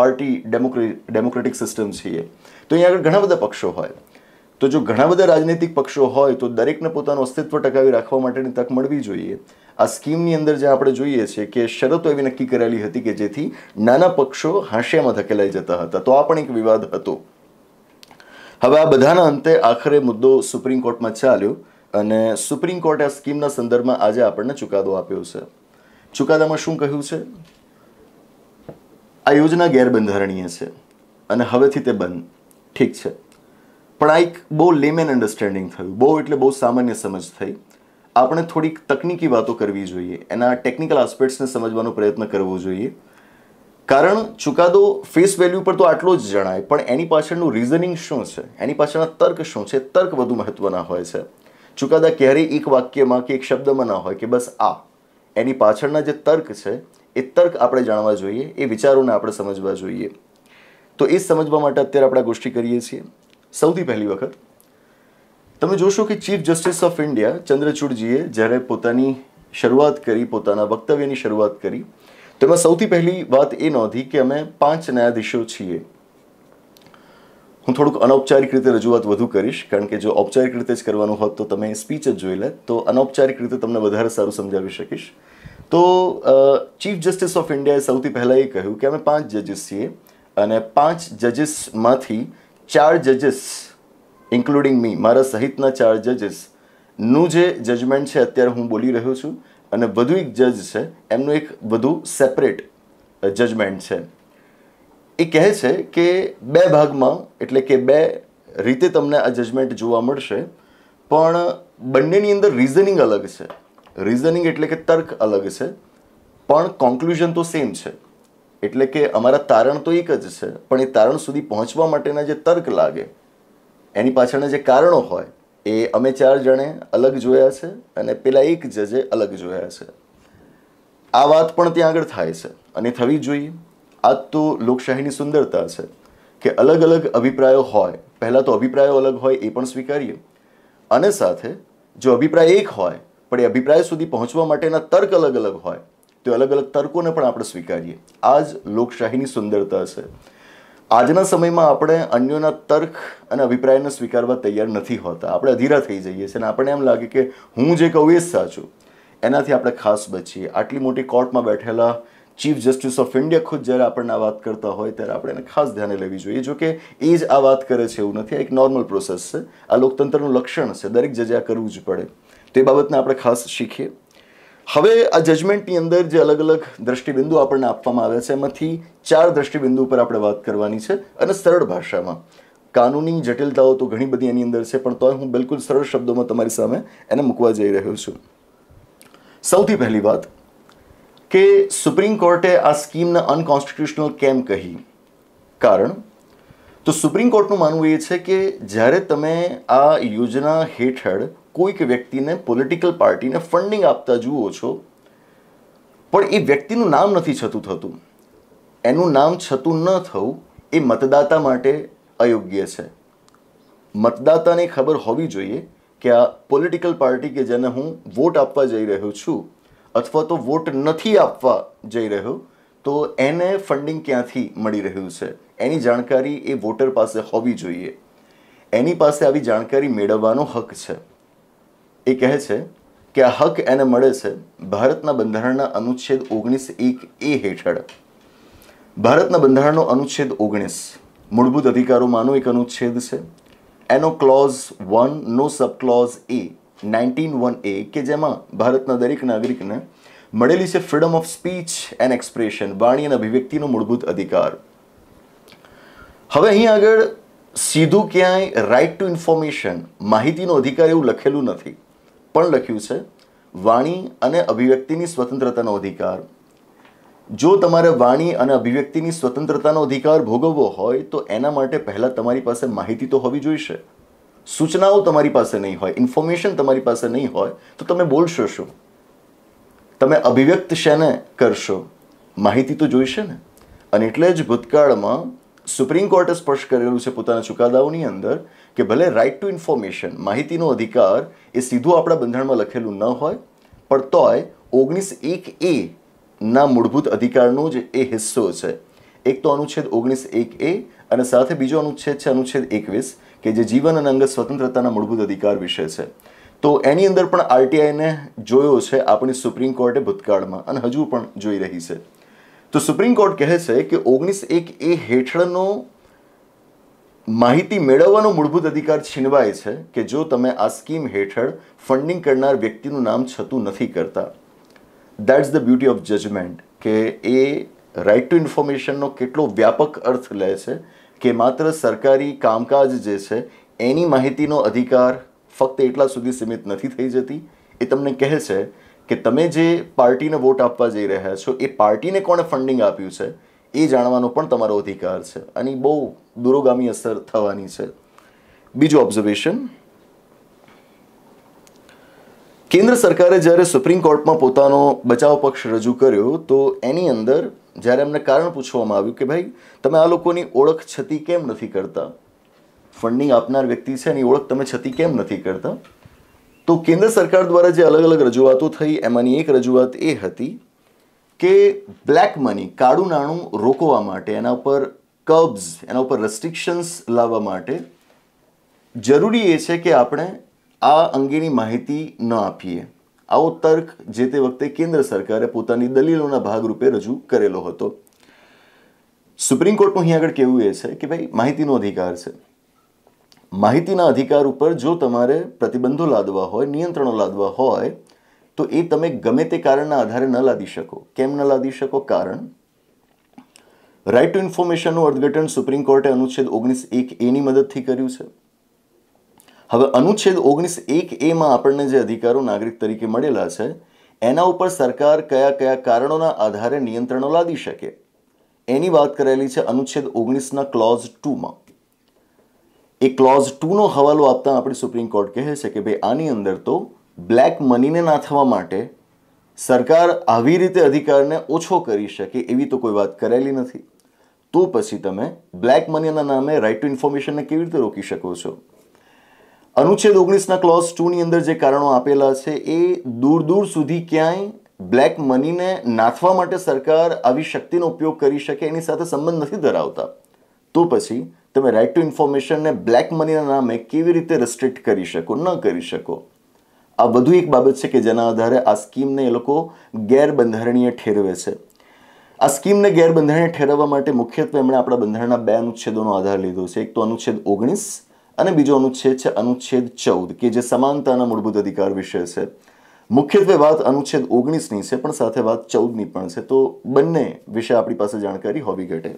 A: પાર્ટી ડેમોક્રેટિક સિસ્ટમ છીએ તો અહીંયા આગળ ઘણા બધા પક્ષો હોય તો જો ઘણા બધા રાજનૈતિક પક્ષો હોય તો દરેકને પોતાનું અસ્તિત્વ ટકાવી રાખવા માટેની તક મળવી જોઈએ આ સ્કીમની અંદર જે આપણે જોઈએ છે કે શરતો એવી નક્કી કરેલી હતી કે જેથી નાના પક્ષો હાંસિયામાં ધકેલાઈ જતા હતા તો આ પણ એક વિવાદ હતો હવે આ બધાના અંતે આખરે મુદ્દો સુપ્રીમ કોર્ટમાં ચાલ્યો અને સુપ્રીમ કોર્ટે આ સ્કીમના સંદર્ભમાં આજે આપણને ચુકાદો આપ્યો છે ચુકાદામાં શું કહ્યું છે આ યોજના ગેરબંધારણીય છે અને હવેથી તે બંધ ઠીક છે પણ આ એક બહુ લેમેન અન્ડરસ્ટેન્ડિંગ થયું બહુ એટલે બહુ સામાન્ય સમજ થઈ આપણે થોડીક તકનિકી વાતો કરવી જોઈએ એના ટેકનિકલ આસ્પેક્ટ્સને સમજવાનો પ્રયત્ન કરવો જોઈએ કારણ ચુકાદો ફેસ વેલ્યુ પર તો આટલો જ જણાય પણ એની પાછળનું રીઝનિંગ શું છે એની પાછળના તર્ક શું છે તર્ક વધુ મહત્ત્વના હોય છે ચુકાદા ક્યારેય એક વાક્યમાં કે એક શબ્દમાં ના હોય કે બસ આ એની પાછળના જે તર્ક છે એ તર્ક આપણે જાણવા જોઈએ એ વિચારોને આપણે સમજવા જોઈએ તો એ સમજવા માટે અત્યારે આપણે ગોષ્ઠી કરીએ છીએ સૌથી પહેલી વખત તમે જોશો કે ચીફ જસ્ટિસ ઓફ ઇન્ડિયા ચંદ્રચૂડજીએ જ્યારે પોતાની શરૂઆત કરી પોતાના વક્તવ્યની શરૂઆત કરી તેમાં સૌથી પહેલી વાત એ નોંધી કે અમે પાંચ ન્યાયાધીશો છીએ હું થોડુંક અનૌપચારિક રીતે રજૂઆત વધુ કરીશ કારણ કે જો ઔપચારિક રીતે જ કરવાનું હોત તો તમે સ્પીચ જ જોઈ લે તો અનૌપચારિક રીતે તમને વધારે સારું સમજાવી શકીશ તો ચીફ જસ્ટિસ ઓફ ઇન્ડિયાએ સૌથી પહેલાં એ કહ્યું કે અમે પાંચ જજીસ છીએ અને પાંચ જજીસમાંથી ચાર જજીસ ઇન્ક્લુડિંગ મી મારા સહિતના ચાર જજીસનું જે જજમેન્ટ છે અત્યારે હું બોલી રહ્યો છું અને વધુ એક જજ છે એમનું એક વધુ સેપરેટ જજમેન્ટ છે એ કહે છે કે બે ભાગમાં એટલે કે બે રીતે તમને આ જજમેન્ટ જોવા મળશે પણ બંનેની અંદર રિઝનિંગ અલગ છે રિઝનિંગ એટલે કે તર્ક અલગ છે પણ કોન્ક્લુઝન તો સેમ છે એટલે કે અમારા તારણ તો એક જ છે પણ એ તારણ સુધી પહોંચવા માટેના જે તર્ક લાગે એની પાછળના જે કારણો હોય એ અમે ચાર જણે અલગ જોયા છે અને પેલા એક જજે અલગ જોયા છે આ વાત પણ ત્યાં આગળ થાય છે અને થવી જોઈએ આ તો લોકશાહીની સુંદરતા છે કે અલગ અલગ અભિપ્રાયો હોય પહેલાં તો અભિપ્રાયો અલગ હોય એ પણ સ્વીકારીએ અને સાથે જો અભિપ્રાય એક હોય પણ એ અભિપ્રાય સુધી પહોંચવા માટેના તર્ક અલગ અલગ હોય તે અલગ અલગ તર્કોને પણ આપણે સ્વીકારીએ આ જ લોકશાહીની સુંદરતા છે આજના સમયમાં આપણે અન્યોના તર્ક અને અભિપ્રાયને સ્વીકારવા તૈયાર નથી હોતા આપણે અધીરા થઈ જઈએ છીએ અને આપણને એમ લાગે કે હું જે કહું એ જ સાચું એનાથી આપણે ખાસ બચીએ આટલી મોટી કોર્ટમાં બેઠેલા ચીફ જસ્ટિસ ઓફ ઇન્ડિયા ખુદ જ્યારે આપણને આ વાત કરતા હોય ત્યારે આપણે એને ખાસ ધ્યાને લેવી જોઈએ જો કે એ જ આ વાત કરે છે એવું નથી આ એક નોર્મલ પ્રોસેસ છે આ લોકતંત્રનું લક્ષણ છે દરેક જજે કરવું જ પડે તે બાબતને આપણે ખાસ શીખીએ હવે આ જજમેન્ટની અંદર જે અલગ અલગ દ્રષ્ટિબિંદુ આપણને આપવામાં આવ્યા છે એમાંથી ચાર દ્રષ્ટિબિંદુ પર આપણે વાત કરવાની છે અને સરળ ભાષામાં કાનૂની જટિલતાઓ તો ઘણી બધી એની અંદર છે પણ તોય હું બિલકુલ સરળ શબ્દોમાં તમારી સામે એને મૂકવા જઈ રહ્યો છું સૌથી પહેલી વાત કે સુપ્રીમ કોર્ટે આ સ્કીમને અનકોન્સ્ટિટ્યુશનલ કેમ કહી કારણ તો સુપ્રીમ કોર્ટનું માનવું એ છે કે જ્યારે તમે આ યોજના હેઠળ કોઈક વ્યક્તિને પોલિટિકલ પાર્ટીને ફંડિંગ આપતા જુઓ છો પણ એ વ્યક્તિનું નામ નથી છતું થતું એનું નામ છતું ન થવું એ મતદાતા માટે અયોગ્ય છે મતદાતાને ખબર હોવી જોઈએ કે આ પોલિટિકલ પાર્ટી કે જેને હું વોટ આપવા જઈ રહ્યો છું અથવા તો વોટ નથી આપવા જઈ રહ્યો તો એને ફંડિંગ ક્યાંથી મળી રહ્યું છે એની જાણકારી એ વોટર પાસે હોવી જોઈએ એની પાસે આવી જાણકારી મેળવવાનો હક છે એ કહે છે કે આ હક એને મળે છે ભારતના બંધારણના અનુચ્છેદ ઓગણીસ એક એ હેઠળ ભારતના બંધારણનો અનુચ્છેદ ઓગણીસ મૂળભૂત અધિકારોમાંનો એક અનુચ્છેદ છે એનો ક્લોઝ વન નો sub clause A nineteen one A કે જેમાં ભારતના દરેક નાગરિકને મળેલી છે freedom of speech and expression વાણી અને અભિવ્યક્તિનો મૂળભૂત અધિકાર હવે અહીં આગળ સીધું ક્યાંય રાઇટ ટુ ઇન્ફોર્મેશન માહિતીનો અધિકાર એવું લખેલું નથી પણ લખ્યું છે વાણી અને અભિવ્યક્તિની સ્વતંત્રતાનો અધિકાર જો તમારે વાણી અને અભિવ્યક્તિની સ્વતંત્રતાનો અધિકાર ભોગવવો હોય તો એના માટે પહેલાં તમારી પાસે માહિતી તો હોવી જોઈશે સૂચનાઓ તમારી પાસે નહીં હોય ઇન્ફોર્મેશન તમારી પાસે નહીં હોય તો તમે બોલશો શું તમે અભિવ્યક્ત શેને કરશો માહિતી તો જોઈશે ને અને એટલે જ ભૂતકાળમાં સુપ્રીમ કોર્ટે સ્પર્શ કરેલું છે પોતાના ચુકાદાઓની અંદર કે ભલે રાઇટ ટુ ઇન્ફોર્મેશન માહિતીનો અધિકાર એ સીધું આપણા બંધારણમાં લખેલું ન હોય પણ તોય ઓગણીસ એક એ ના મૂળભૂત અધિકારનો જ એ હિસ્સો છે એક તો અનુચ્છેદ ઓગણીસ એક એ અને સાથે બીજો અનુચ્છેદ છે અનુચ્છેદ એકવીસ કે જે જીવન અને અંગત સ્વતંત્રતાના મૂળભૂત અધિકાર વિશે છે તો એની અંદર પણ આરટીઆઈને જોયો છે આપણી સુપ્રીમ કોર્ટે ભૂતકાળમાં અને હજુ પણ જોઈ રહી છે તો સુપ્રીમ કોર્ટ કહે છે કે ઓગણીસ એક એ હેઠળનો માહિતી મેળવવાનો મૂળભૂત અધિકાર છીનવાય છે કે જો તમે આ સ્કીમ હેઠળ ફંડિંગ કરનાર વ્યક્તિનું નામ છતું નથી કરતા that's the beauty of judgement કે એ રાઇટ ટુ ઇન્ફોર્મેશનનો કેટલો વ્યાપક અર્થ લે છે કે માત્ર સરકારી કામકાજ જે છે એની માહિતીનો અધિકાર ફક્ત એટલા સુધી સીમિત નથી થઈ જતી એ તમને કહે છે કે તમે જે પાર્ટીને વોટ આપવા જઈ રહ્યા છો એ પાર્ટીને કોણે ફંડિંગ આપ્યું છે એ જાણવાનો પણ તમારો અધિકાર છે અને બહુ દુરોગામી અસર થવાની છે બીજું ઓબ્ઝર્વેશન કેન્દ્ર સરકારે જ્યારે સુપ્રીમ કોર્ટમાં પોતાનો બચાવ પક્ષ રજૂ કર્યો તો એની અંદર જ્યારે એમને કારણ પૂછવામાં આવ્યું કે ભાઈ તમે આ લોકોની ઓળખ છતી કેમ નથી કરતા ફંડિંગ આપનાર વ્યક્તિ છે એની ઓળખ તમે છતી કેમ નથી કરતા તો કેન્દ્ર સરકાર દ્વારા જે અલગ અલગ રજૂઆતો થઈ એમાંની એક રજૂઆત એ હતી કે બ્લેક મની કાળું નાણું રોકવા માટે એના ઉપર કબ્સ એના ઉપર રેસ્ટ્રિક્શન્સ લાવવા માટે જરૂરી એ છે કે આપણે આ અંગેની માહિતી ન આપીએ આવો તર્ક જે તે વખતે કેન્દ્ર સરકારે પોતાની દલીલોના ભાગરૂપે રજૂ કરેલો હતો સુપ્રીમ કોર્ટનું અહીં આગળ કેવું એ છે કે ભાઈ માહિતીનો અધિકાર છે માહિતીના અધિકાર ઉપર જો તમારે પ્રતિબંધો લાદવા હોય નિયંત્રણો લાદવા હોય તો એ તમે ગમે તે કારણના આધારે ન લાદી શકો કેમ ન લાદી શકો કારણ રાઇટ ટુ ઇન્ફોર્મેશનનું અર્થઘટન સુપ્રીમ કોર્ટે અનુચ્છેદ ઓગણીસ એક એની મદદથી કર્યું છે હવે અનુચ્છેદ ઓગણીસ એક એમાં આપણને જે અધિકારો નાગરિક તરીકે મળેલા છે એના ઉપર સરકાર કયા કયા કારણોના આધારે નિયંત્રણો લાદી શકે એની વાત કરેલી છે અનુચ્છેદ ઓગણીસના ક્લોઝ ટુમાં એ ક્લોઝ ટુનો હવાલો આપતા આપણી સુપ્રીમ કોર્ટ કહે છે કે ભાઈ આની અંદર તો બ્લેક મનીને નાથવા માટે સરકાર આવી રીતે અધિકારને ઓછો કરી શકે એવી તો કોઈ વાત કરેલી નથી તો પછી તમે બ્લેક મનીના નામે રાઇટ ટુ ઇન્ફોર્મેશનને કેવી રીતે રોકી શકો છો અનુચ્છેદ ઓગણીસના ક્લોઝ ટુની અંદર જે કારણો આપેલા છે એ દૂર દૂર સુધી ક્યાંય બ્લેક મનીને નાથવા માટે સરકાર આવી શક્તિનો ઉપયોગ કરી શકે એની સાથે સંબંધ નથી ધરાવતા તો પછી તમે રાઇટ ટુ ઇન્ફોર્મેશનને બ્લેક મનીના નામે કેવી રીતે રિસ્ટ્રિક્ટ કરી શકો ન કરી શકો આ વધુ એક બાબત છે કે જેના આધારે આ સ્કીમને એ લોકો ગેરબંધારણીય ઠેરવે છે આ સ્કીમને ગેરબંધારણીય ઠેરવવા માટે મુખ્યત્વે એમણે આપણા બંધારણના બે અનુચ્છેદોનો આધાર લીધો છે એક તો અનુચ્છેદ ઓગણીસ અને બીજો અનુચ્છેદ છે અનુચ્છેદ ચૌદ કે જે સમાનતાના મૂળભૂત અધિકાર વિશે છે મુખ્યત્વે વાત અનુચ્છેદ ઓગણીસની છે પણ સાથે વાત ચૌદની પણ છે તો બંને વિશે આપણી પાસે જાણકારી હોવી ઘટે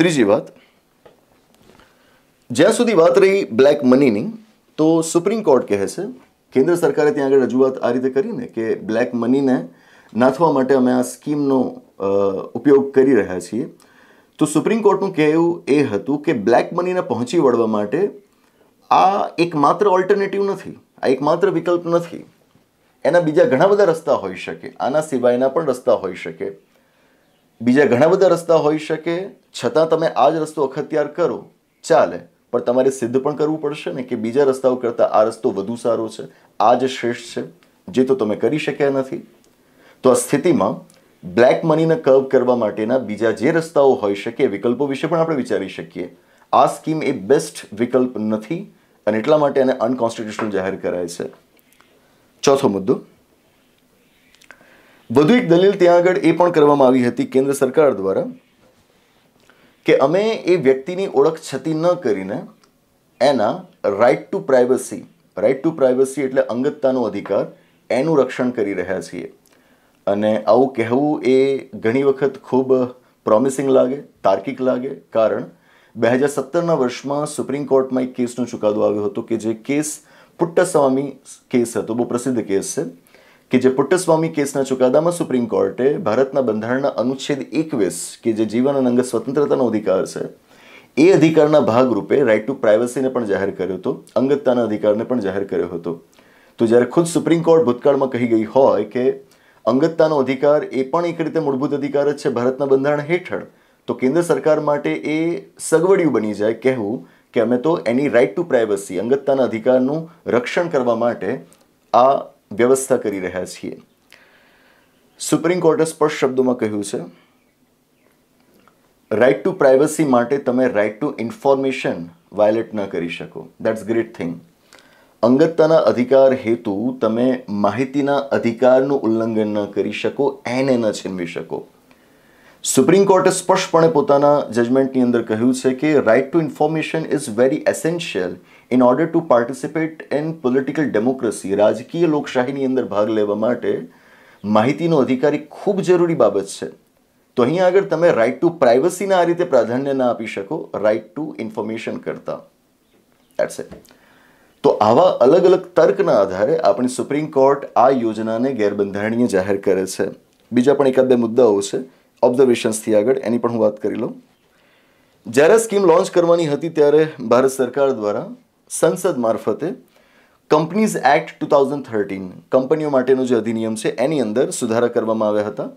A: ત્રીજી વાત જ્યાં સુધી વાત રહી બ્લેક મનીની તો સુપ્રીમ કોર્ટ કહે છે કેન્દ્ર સરકારે ત્યાં આગળ રજૂઆત આ રીતે કરીને કે બ્લેક મનીને નાથવા માટે અમે આ સ્કીમનો ઉપયોગ કરી રહ્યા છીએ તો સુપ્રીમ કોર્ટનું કહેવું એ હતું કે બ્લેક મનીને પહોંચી વળવા માટે આ એકમાત્ર ઓલ્ટરનેટિવ નથી આ એકમાત્ર વિકલ્પ નથી એના બીજા ઘણા બધા રસ્તા હોઈ શકે આના સિવાયના પણ રસ્તા હોઈ શકે બીજા ઘણા બધા રસ્તા હોઈ શકે છતાં તમે આ જ રસ્તો અખત્યાર કરો ચાલે પણ તમારે સિદ્ધ પણ કરવું પડશે ને કે બીજા રસ્તાઓ કરતાં આ રસ્તો વધુ સારો છે આ જ શ્રેષ્ઠ છે જે તો તમે કરી શક્યા નથી તો આ સ્થિતિમાં બ્લેક મનીને કર્વ કરવા માટેના બીજા જે રસ્તાઓ હોઈ શકે વિકલ્પો વિશે પણ આપણે વિચારી શકીએ આ સ્કીમ એ બેસ્ટ વિકલ્પ નથી અને એટલા માટે એને અનકોન્સ્ટિટ્યુશનલ જાહેર કરાય છે ચોથો મુદ્દો વધુ એક દલીલ ત્યાં આગળ એ પણ કરવામાં આવી હતી કેન્દ્ર સરકાર દ્વારા કે અમે એ વ્યક્તિની ઓળખ છતી ન કરીને એના right to privacy right to privacy એટલે અંગતતાનો અધિકાર એનું રક્ષણ કરી રહ્યા છીએ અને આવું કહેવું એ ઘણી વખત ખૂબ પ્રોમિસિંગ લાગે તાર્કિક લાગે કારણ બે હજાર સત્તરના વર્ષમાં સુપ્રીમ કોર્ટમાં એક કેસનો ચુકાદો આવ્યો હતો કે જે કેસ પુટ્ટસ્વામી કેસ હતો બહુ પ્રસિદ્ધ કેસ છે કે જે પુટ્ટસ્વામી કેસના ચુકાદામાં સુપ્રીમ કોર્ટે ભારતના બંધારણના અનુચ્છેદ એકવીસ કે જે જીવન અને અંગે સ્વતંત્રતાનો અધિકાર છે એ અધિકારના ભાગરૂપે રાઇટ ટુ પ્રાઇવસીને પણ જાહેર કર્યો હતો અંગતતાના અધિકારને પણ જાહેર કર્યો હતો તો જ્યારે ખુદ સુપ્રીમ કોર્ટ ભૂતકાળમાં કહી ગઈ હોય કે અંગતતાનો અધિકાર એ પણ એક રીતે મૂળભૂત અધિકાર જ છે ભારતના બંધારણ હેઠળ તો કેન્દ્ર સરકાર માટે એ સગવડિયું બની જાય કહેવું કે અમે તો એની રાઇટ ટુ પ્રાઇવસી અંગતતાના અધિકારનું રક્ષણ કરવા માટે આ વ્યવસ્થા કરી રહ્યા છીએ સુપ્રીમ કોર્ટે સ્પષ્ટ શબ્દોમાં કહ્યું છે રાઇટ ટુ પ્રાઇવસી માટે તમે રાઇટ ટુ ઇન્ફોર્મેશન વાયોલેટ ન કરી શકો દેટ્સ ગ્રેટ થિંગ અંગતતાના અધિકાર હેતુ તમે માહિતીના અધિકારનું ઉલ્લંઘન ન કરી શકો એને ન છીનવી શકો સુપ્રીમ કોર્ટે સ્પષ્ટપણે પોતાના જજમેન્ટની અંદર કહ્યું છે કે right to information is very essential in order to participate in political democracy રાજકીય લોકશાહીની અંદર ભાગ લેવા માટે માહિતીનો અધિકાર ખૂબ જરૂરી બાબત છે તો અહીં આગળ તમે રાઇટ ટુ પ્રાઇવસીના આ રીતે પ્રાધાન્ય ના આપી શકો રાઇટ ટુ ઇન્ફોર્મેશન કરતા દેટ્સ ઇટ તો આવા અલગ અલગ તર્કના આધારે આપણી સુપ્રીમ કોર્ટ આ યોજનાને ગેરબંધારણીય જાહેર કરે છે બીજા પણ એકાદ બે મુદ્દાઓ છે ઓબ્ઝર્વેશન્સથી આગળ એની પણ હું વાત કરી લઉં જ્યારે સ્કીમ લોન્ચ કરવાની હતી ત્યારે ભારત સરકાર દ્વારા સંસદ મારફતે companies act two thousand thirteen કંપનીઓ માટેનો જે અધિનિયમ છે એની અંદર સુધારા કરવામાં આવ્યા હતા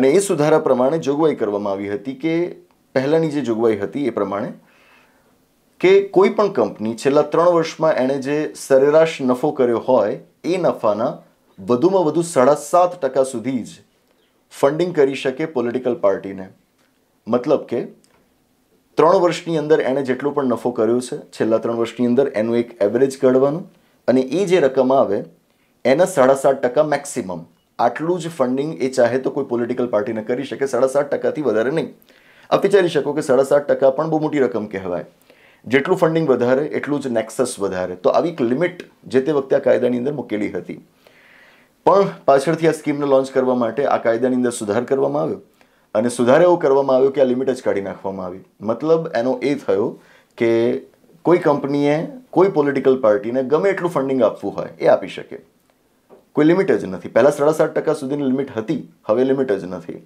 A: અને એ સુધારા પ્રમાણે જોગવાઈ કરવામાં આવી હતી કે પહેલાંની જે જોગવાઈ હતી એ પ્રમાણે કે કોઈ પણ કંપની છેલ્લા ત્રણ વર્ષમાં એણે જે સરેરાશ નફો કર્યો હોય એ નફાના વધુમાં વધુ સાડા સાત ટકા સુધી જ ફંડિંગ કરી શકે પોલિટિકલ પાર્ટીને મતલબ કે ત્રણ વર્ષની અંદર એણે જેટલો પણ નફો કર્યો છે છેલ્લા ત્રણ વર્ષની અંદર એનું એક એવરેજ કાઢવાનું અને એ જે રકમ આવે એના સાડા સાત ટકા મેક્સિમમ આટલું જ ફંડિંગ એ ચાહે તો કોઈ પોલિટિકલ પાર્ટીને કરી શકે સાડા સાત ટકાથી વધારે નહીં આપ વિચારી શકો કે સાડા સાત ટકા પણ બહુ મોટી રકમ કહેવાય જેટલું ફંડિંગ વધારે એટલું જ નેક્સસ વધારે તો આવી એક લિમિટ જે તે વખતે આ કાયદાની અંદર મૂકેલી હતી પણ પાછળથી આ સ્કીમને લોન્ચ કરવા માટે આ કાયદાની અંદર સુધાર કરવામાં આવ્યો અને સુધારે એવો કરવામાં આવ્યો કે આ લિમિટ જ કાઢી નાખવામાં આવી મતલબ એનો એ થયો કે કોઈ કંપનીએ કોઈ પોલિટિકલ પાર્ટીને ગમે એટલું ફંડિંગ આપવું હોય એ આપી શકે કોઈ લિમિટ જ નથી પહેલાં સાડા સાત ટકા સુધીની લિમિટ હતી હવે લિમિટ જ નથી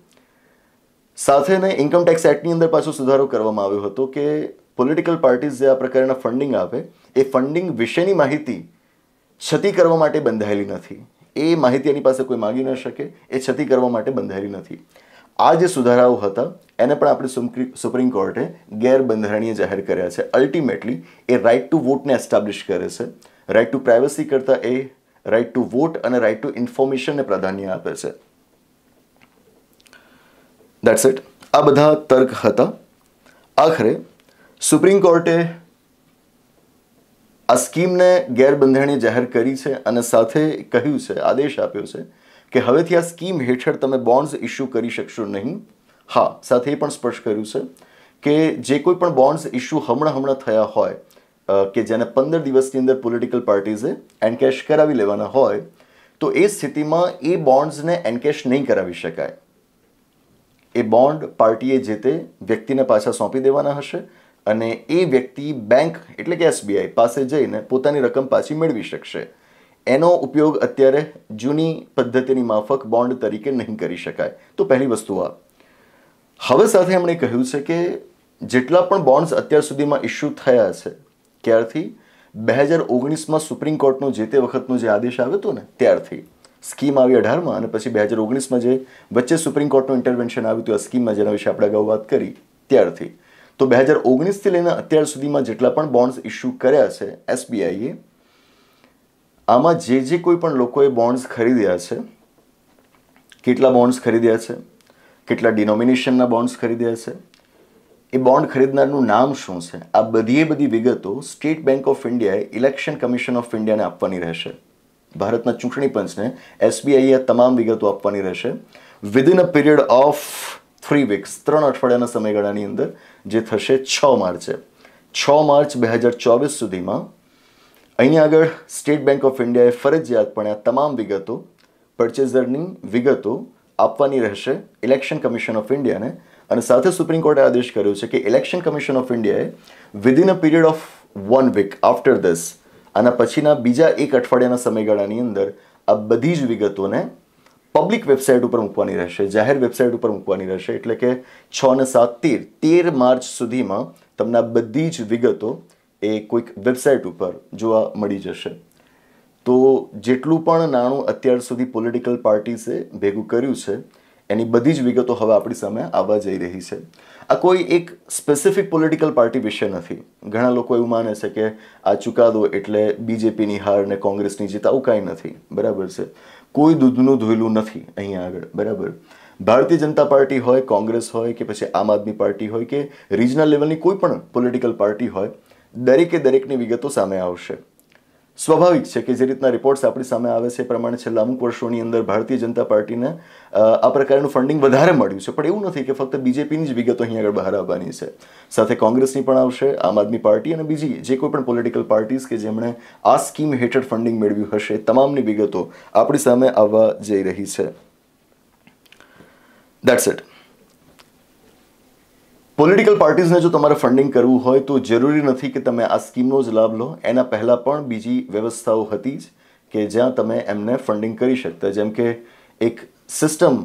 A: સાથે ને ઇન્કમ ટેક્સ એક્ટની અંદર પાછો સુધારો કરવામાં આવ્યો હતો કે પોલિટિકલ પાર્ટીઝ જે આ પ્રકારના ફંડિંગ આપે એ ફંડિંગ વિશેની માહિતી છતી કરવા માટે બંધાયેલી નથી એ માહિતી એની પાસે કોઈ માગી ન શકે એ છતી કરવા માટે બંધાયેલી નથી આ જે સુધારાઓ હતા એને પણ આપણી સુપ્રીમ કોર્ટે ગેરબંધારણીય જાહેર કર્યા છે અલ્ટિમેટલી એ રાઇટ ટુ વોટને એસ્ટાબ્લિશ કરે છે રાઇટ ટુ પ્રાઇવસી કરતાં એ રાઇટ ટુ વોટ અને રાઇટ ટુ ઇન્ફોર્મેશનને પ્રાધાન્ય આપે છે દેટ્સ ઇટ આ બધા તર્ક હતા આખરે સુપ્રીમ કોર્ટે આ સ્કીમને ગેરબંધારણીય જાહેર કરી છે અને સાથે કહ્યું છે આદેશ આપ્યો છે કે હવેથી આ સ્કીમ હેઠળ તમે બોન્ડ્સ ઇશ્યુ કરી શકશો નહીં હા સાથે એ પણ સ્પષ્ટ કર્યું છે કે જે કોઈ પણ બોન્ડ્સ ઇશ્યુ હમણાં હમણાં થયા હોય કે જેને પંદર દિવસની અંદર પોલિટિકલ પાર્ટીઝે એનકેશ કરાવી લેવાના હોય તો એ સ્થિતિમાં એ બોન્ડ્સને એનકેશ નહીં કરાવી શકાય એ બોન્ડ પાર્ટીએ જે તે વ્યક્તિને પાછા સોંપી દેવાના હશે અને એ વ્યક્તિ બેંક એટલે કે એસબીઆઈ પાસે જઈને પોતાની રકમ પાછી મેળવી શકશે એનો ઉપયોગ અત્યારે જૂની પદ્ધતિની માફક બોન્ડ તરીકે નહીં કરી શકાય તો પહેલી વસ્તુ આ હવે સાથે એમણે કહ્યું છે કે જેટલા પણ બોન્ડ્સ અત્યાર સુધીમાં ઇસ્યુ થયા છે ક્યારથી બે હજાર ઓગણીસમાં સુપ્રીમ કોર્ટનો જે તે વખતનો જે આદેશ આવ્યો હતો ને ત્યારથી સ્કીમ આવી અઢારમાં અને પછી બે હજાર ઓગણીસમાં જે વચ્ચે સુપ્રીમ કોર્ટનું ઇન્ટરવેન્શન આવ્યું હતું આ સ્કીમમાં જેના વિશે આપણે અગાઉ વાત કરી ત્યારથી તો બે હજાર ઓગણીસથી લઈને અત્યાર સુધીમાં જેટલા પણ બોન્ડ્સ ઇસ્યુ કર્યા છે એસબીઆઈએ આમાં જે જે કોઈ પણ લોકોએ બોન્ડ્સ ખરીદ્યા છે કેટલા બોન્ડ્સ ખરીદ્યા છે કેટલા ડિનોમિનેશનના બોન્ડ્સ ખરીદ્યા છે એ બોન્ડ ખરીદનારનું નામ શું છે આ બધીએ બધી વિગતો સ્ટેટ બેંક ઓફ ઇન્ડિયાએ ઇલેક્શન કમિશન ઓફ ઇન્ડિયાને આપવાની રહેશે ભારતના ચૂંટણી પંચને એસબીઆઈએ તમામ વિગતો આપવાની રહેશે within a period of three weeks ત્રણ અઠવાડિયાના સમયગાળાની અંદર જે થશે છ માર્ચે છ માર્ચ બે હજાર ચોવીસ સુધીમાં અહીંયા આગળ સ્ટેટ બેન્ક ઓફ ઇન્ડિયાએ ફરજિયાતપણે આ તમામ વિગતો પરચેઝરની વિગતો આપવાની રહેશે ઇલેક્શન કમિશન ઓફ ઇન્ડિયાને અને સાથે સુપ્રીમ કોર્ટે આદેશ કર્યો છે કે ઇલેક્શન કમિશન ઓફ ઇન્ડિયાએ within a period of one week after this આના પછીના બીજા એક અઠવાડિયાના સમયગાળાની અંદર આ બધી જ વિગતોને પબ્લિક વેબસાઇટ ઉપર મૂકવાની રહેશે જાહેર વેબસાઇટ ઉપર મૂકવાની રહેશે એટલે કે છ ને સાત તેર તેર માર્ચ સુધીમાં તમને આ બધી જ વિગતો એ કોઈક વેબસાઇટ ઉપર જોવા મળી જશે તો જેટલું પણ નાણું અત્યાર સુધી પોલિટિકલ પાર્ટીસે ભેગું કર્યું છે એની બધી જ વિગતો હવે આપણી સામે આવવા જઈ રહી છે આ કોઈ એક સ્પેસિફિક પોલિટિકલ પાર્ટી વિશે નથી ઘણા લોકો એવું માને છે કે આ ચુકાદો એટલે બીજેપીની હાર ને કોંગ્રેસની જીત આવું કાંઈ નથી બરાબર છે કોઈ દૂધનું ધોયેલું નથી અહીંયા આગળ બરાબર ભારતીય જનતા પાર્ટી હોય કોંગ્રેસ હોય કે પછી આમ આદમી પાર્ટી હોય કે રિજનલ લેવલની કોઈ પણ પોલિટિકલ પાર્ટી હોય દરેકે દરેકની વિગતો સામે આવશે સ્વાભાવિક છે કે જે રીતના રિપોર્ટ્સ આપણી સામે આવે છે એ પ્રમાણે છેલ્લા અમુક વર્ષોની અંદર ભારતીય જનતા પાર્ટીને આ પ્રકારનું ફંડિંગ વધારે મળ્યું છે પણ એવું નથી કે ફક્ત બીજેપીની જ વિગતો અહીંયા આગળ બહાર આવવાની છે સાથે કોંગ્રેસની પણ આવશે આમ આદમી પાર્ટી અને બીજી જે કોઈ પણ પોલિટિકલ પાર્ટીઝ કે જેમણે આ સ્કીમ હેઠળ ફંડિંગ મેળવ્યું હશે તમામની વિગતો આપણી સામે આવવા જઈ રહી છે That's ઇટ પોલિટિકલ પાર્ટીઝને જો તમારે ફંડિંગ કરવું હોય તો જરૂરી નથી કે તમે આ સ્કીમનો જ લાભ લો એના પહેલાં પણ બીજી વ્યવસ્થાઓ હતી જ કે જ્યાં તમે એમને ફંડિંગ કરી શકતા જેમ કે એક system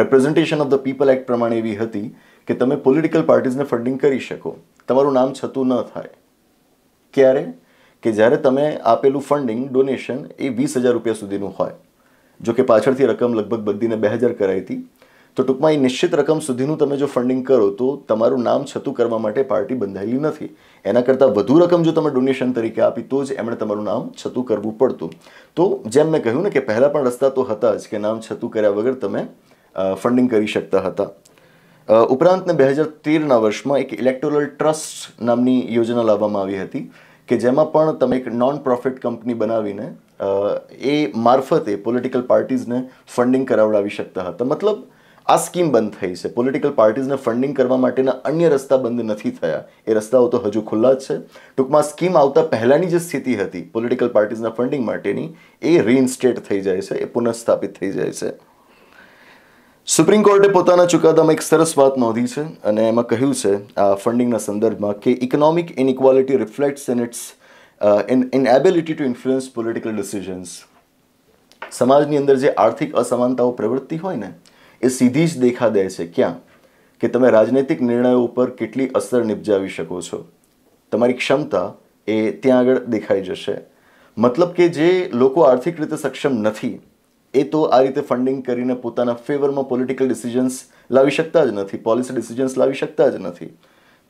A: representation of the people act પ્રમાણે એવી હતી કે તમે પોલિટિકલ પાર્ટીઝને ફંડિંગ કરી શકો તમારું નામ છતું ન થાય ક્યારે કે જ્યારે તમે આપેલું ફંડિંગ ડોનેશન એ વીસ હજાર રૂપિયા સુધીનું હોય જો કે પાછળથી રકમ લગભગ બધીને બે હજાર કરાઈ હતી તો ટૂંકમાં એ નિશ્ચિત રકમ સુધીનું તમે જો ફંડિંગ કરો તો તમારું નામ છતું કરવા માટે પાર્ટી બંધાયેલી નથી એના કરતાં વધુ રકમ જો તમે ડોનેશન તરીકે આપી તો જ એમણે તમારું નામ છતું કરવું પડતું તો જેમ મેં કહ્યું ને કે પહેલાં પણ રસ્તા તો હતા જ કે નામ છતું કર્યા વગર તમે ફંડિંગ કરી શકતા હતા ઉપરાંત ને બે હજાર તેરના વર્ષમાં એક ઇલેક્ટોરલ ટ્રસ્ટ નામની યોજના લાવવામાં આવી હતી કે જેમાં પણ તમે એક નોન પ્રોફિટ કંપની બનાવીને એ મારફતે પોલિટિકલ પાર્ટીઝને ફંડિંગ કરાવડાવી શકતા હતા મતલબ આ સ્કીમ બંધ થઈ છે પોલિટિકલ પાર્ટીઝને ફંડિંગ કરવા માટેના અન્ય રસ્તા બંધ નથી થયા એ રસ્તાઓ તો હજુ ખુલ્લા જ છે ટૂંકમાં સ્કીમ આવતા પહેલાંની જે સ્થિતિ હતી પોલિટિકલ પાર્ટીઝના ફંડિંગ માટેની એ રીઇન્સ્ટેટ થઈ જાય છે એ પુનઃસ્થાપિત થઈ જાય છે સુપ્રીમ કોર્ટે પોતાના ચુકાદામાં એક સરસ વાત નોંધી છે અને એમાં કહ્યું છે આ ફંડિંગના સંદર્ભમાં કે economic inequality reflects in its in inability to influence political decisions સમાજની અંદર જે આર્થિક અસમાનતાઓ પ્રવૃત્તિ હોય ને એ સીધી જ દેખા દે છે ક્યાં કે તમે રાજનૈતિક નિર્ણયો ઉપર કેટલી અસર નિપજાવી શકો છો તમારી ક્ષમતા એ ત્યાં આગળ દેખાઈ જશે મતલબ કે જે લોકો આર્થિક રીતે સક્ષમ નથી એ તો આ રીતે ફંડિંગ કરીને પોતાના ફેવરમાં પોલિટિકલ ડિસિઝન્સ લાવી શકતા જ નથી પોલિસી ડિસિઝન્સ લાવી શકતા જ નથી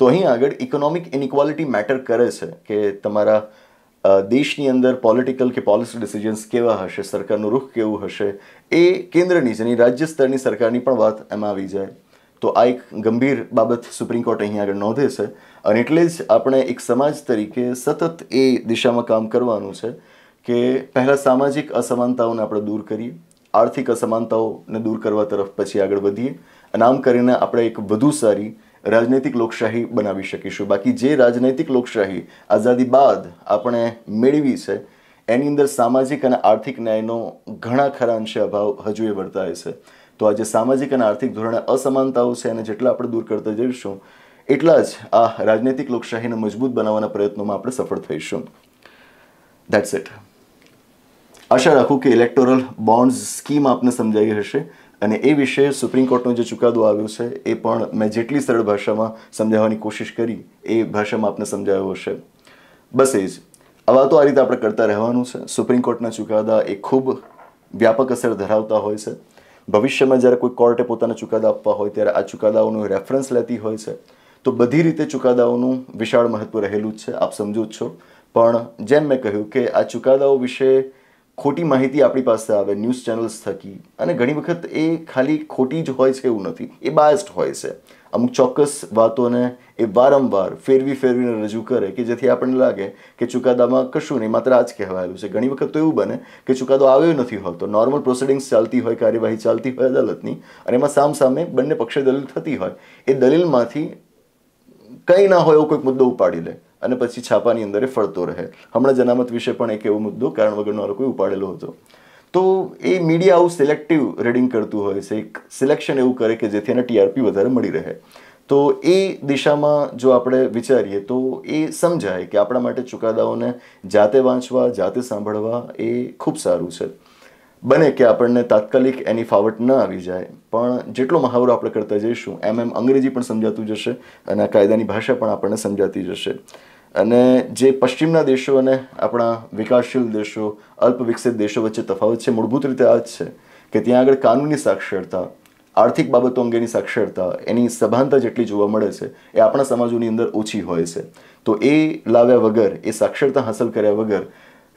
A: તો અહીં આગળ ઇકોનોમિક ઇનઇક્વાલિટી મેટર કરે છે કે તમારા દેશની અંદર પોલિટિકલ કે પોલિસી ડિસિઝન્સ કેવા હશે સરકારનું રૂખ કેવું હશે એ કેન્દ્રની જેની રાજ્ય સ્તરની સરકારની પણ વાત એમાં આવી જાય તો આ એક ગંભીર બાબત સુપ્રીમ કોર્ટ અહીંયા આગળ નોંધે છે અને એટલે જ આપણે એક સમાજ તરીકે સતત એ દિશામાં કામ કરવાનું છે કે પહેલાં સામાજિક અસમાનતાઓને આપણે દૂર કરીએ આર્થિક અસમાનતાઓને દૂર કરવા તરફ પછી આગળ વધીએ અને આમ કરીને આપણે એક વધુ સારી રાજનૈતિક લોકશાહી બનાવી શકીશું બાકી જે રાજનૈતિક લોકશાહી આઝાદી બાદ આપણે મેળવી છે એની અંદર સામાજિક અને આર્થિક ન્યાયનો ઘણા ખરા અંશે અભાવ હજુ એ વર્તાય છે તો આજે સામાજિક અને આર્થિક ધોરણે અસમાનતાઓ છે અને જેટલા આપણે દૂર કરતા જઈશું એટલા જ આ રાજનૈતિક લોકશાહીને મજબૂત બનાવવાના પ્રયત્નોમાં આપણે સફળ થઈશું ધેટ્સ ઇટ આશા રાખું કે ઇલેક્ટોરલ બોન્ડ્સ સ્કીમ આપને સમજાવી હશે અને એ વિશે સુપ્રીમ કોર્ટનો જે ચુકાદો આવ્યો છે એ પણ મેં જેટલી સરળ ભાષામાં સમજાવવાની કોશિશ કરી એ ભાષામાં આપને સમજાવ્યો હશે બસ એ જ આવા તો આ રીતે આપણે કરતા રહેવાનું છે સુપ્રીમ કોર્ટના ચુકાદા એ ખૂબ વ્યાપક અસર ધરાવતા હોય છે ભવિષ્યમાં જ્યારે કોઈ કોર્ટે પોતાના ચુકાદા આપવા હોય ત્યારે આ ચુકાદાઓનું રેફરન્સ લેતી હોય છે તો બધી રીતે ચુકાદાઓનું વિશાળ મહત્ત્વ રહેલું જ છે આપ સમજો જ છો પણ જેમ મેં કહ્યું કે આ ચુકાદાઓ વિશે ખોટી માહિતી આપણી પાસે આવે ન્યૂઝ ચેનલ્સ થકી અને ઘણી વખત એ ખાલી ખોટી જ હોય છે એવું નથી એ બાયસ્ડ હોય છે અમુક ચોક્કસ વાતોને એ વારંવાર ફેરવી ફેરવીને રજૂ કરે કે જેથી આપણને લાગે કે ચુકાદામાં કશું નહીં માત્ર આ જ કહેવાયેલું છે ઘણી વખત તો એવું બને કે ચુકાદો આવ્યો નથી હોતો નોર્મલ પ્રોસિડિંગ્સ ચાલતી હોય કાર્યવાહી ચાલતી હોય અદાલતની અને એમાં સામ સામે બંને પક્ષે દલીલ થતી હોય એ દલીલમાંથી કંઈ ના હોય એવો કોઈક મુદ્દો ઉપાડી લે અને પછી છાપાની અંદર એ ફરતો રહે હમણાં જનામત વિશે પણ એક એવો મુદ્દો કારણ વગરનો આ ઉપાડેલો હતો તો એ મીડિયા આવું સિલેક્ટિવ રીડિંગ કરતું હોય છે એક સિલેક્શન એવું કરે કે જેથી એને ટીઆરપી વધારે મળી રહે તો એ દિશામાં જો આપણે વિચારીએ તો એ સમજાય કે આપણા માટે ચુકાદાઓને જાતે વાંચવા જાતે સાંભળવા એ ખૂબ સારું છે બને કે આપણને તાત્કાલિક એની ફાવટ ન આવી જાય પણ જેટલો મહાવરો આપણે કરતા જઈશું એમ એમ અંગ્રેજી પણ સમજાતું જશે અને કાયદાની ભાષા પણ આપણને સમજાતી જશે અને જે પશ્ચિમના દેશો અને આપણા વિકાસશીલ દેશો અલ્પ વિકસિત દેશો વચ્ચે તફાવત છે મૂળભૂત રીતે આ જ છે કે ત્યાં આગળ કાનૂની સાક્ષરતા આર્થિક બાબતો અંગેની સાક્ષરતા એની સભાનતા જેટલી જોવા મળે છે એ આપણા સમાજોની અંદર ઓછી હોય છે તો એ લાવ્યા વગર એ સાક્ષરતા હાંસલ કર્યા વગર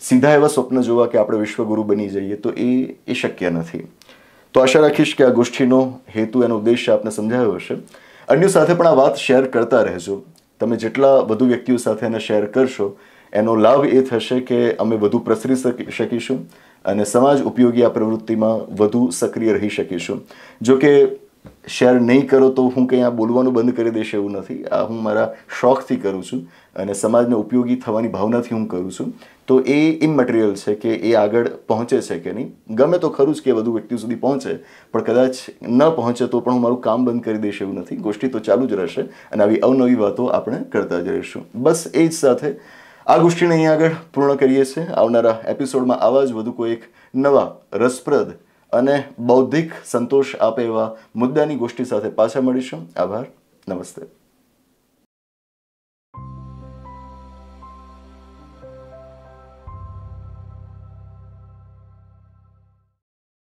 A: સીધા એવા સ્વપ્ન જોવા કે આપણે વિશ્વગુરુ બની જઈએ તો એ એ શક્ય નથી તો આશા રાખીશ કે આ ગોષ્ઠીનો હેતુ એનો ઉદ્દેશ આપને સમજાયો હશે અન્ય સાથે પણ આ વાત શેર કરતા રહેજો તમે જેટલા વધુ વ્યક્તિઓ સાથે એને શેર કરશો એનો લાભ એ થશે કે અમે વધુ પ્રસરી શકીશું અને સમાજ ઉપયોગી આ પ્રવૃત્તિમાં વધુ સક્રિય રહી શકીશું જો કે શેર નહીં કરો તો હું કંઈ આ બોલવાનું બંધ કરી દઈશ એવું નથી આ હું મારા શોખથી કરું છું અને સમાજને ઉપયોગી થવાની ભાવનાથી હું કરું છું તો એ ઇમમટીરિયલ છે કે એ આગળ પહોંચે છે કે નહીં ગમે તો ખરું જ કે વધુ વ્યક્તિ સુધી પહોંચે પણ કદાચ ન પહોંચે તો પણ હું મારું કામ બંધ કરી દઈશ એવું નથી ગોષ્ઠી તો ચાલુ જ રહેશે અને આવી અવનવી વાતો આપણે કરતા જ રહીશું બસ એ જ સાથે આ ગોષ્ઠીને અહીં આગળ પૂર્ણ કરીએ છીએ આવનારા એપિસોડમાં આવા જ વધુ કોઈ એક નવા રસપ્રદ અને બૌદ્ધિક સંતોષ આપે એવા મુદ્દાની ગોષ્ઠી સાથે પાછા મળીશું આભાર નમસ્તે